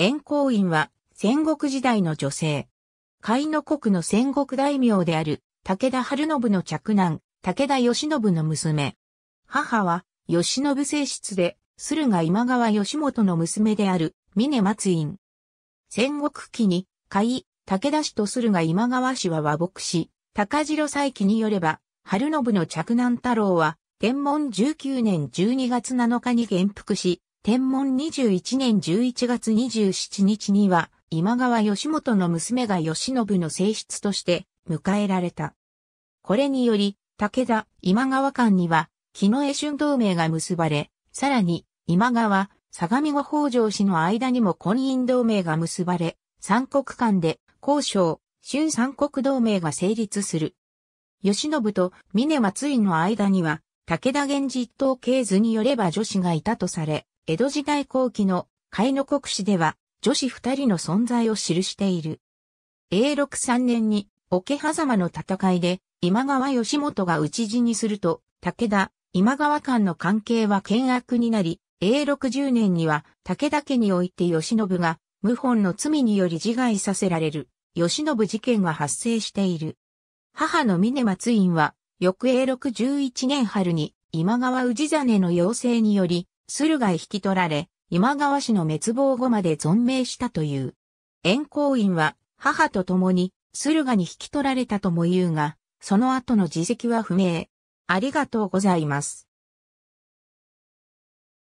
円光院は戦国時代の女性。海の国の戦国大名である武田春信の嫡男、武田義信の娘。母は義信正室で、駿河今川義元の娘である峰松院。戦国期に、海、武田氏と駿河今川氏は和睦し、高城再起によれば、春信の嫡男太郎は、天文19年12月7日に元服し、天文21年11月27日には、今川義元の娘が義信の正室として迎えられた。これにより、武田、今川間には、木の江春同盟が結ばれ、さらに、今川、相模後北条氏の間にも婚姻同盟が結ばれ、三国間で、交渉、春三国同盟が成立する。義信と峰松井の間には、武田源実統系図によれば女子がいたとされ、江戸時代後期の海の国史では女子二人の存在を記している。永禄3年に桶狭間の戦いで今川義元が討ち死にすると武田、今川間の関係は険悪になり、永禄10年には武田家において義信が謀反の罪により自害させられる義信事件が発生している。母の峰松院は翌永禄1一年春に今川氏真の要請により駿河へ引き取られ、今川氏の滅亡後まで存命したという。遠行院は母と共に駿河に引き取られたとも言うが、その後の自責は不明。ありがとうございます。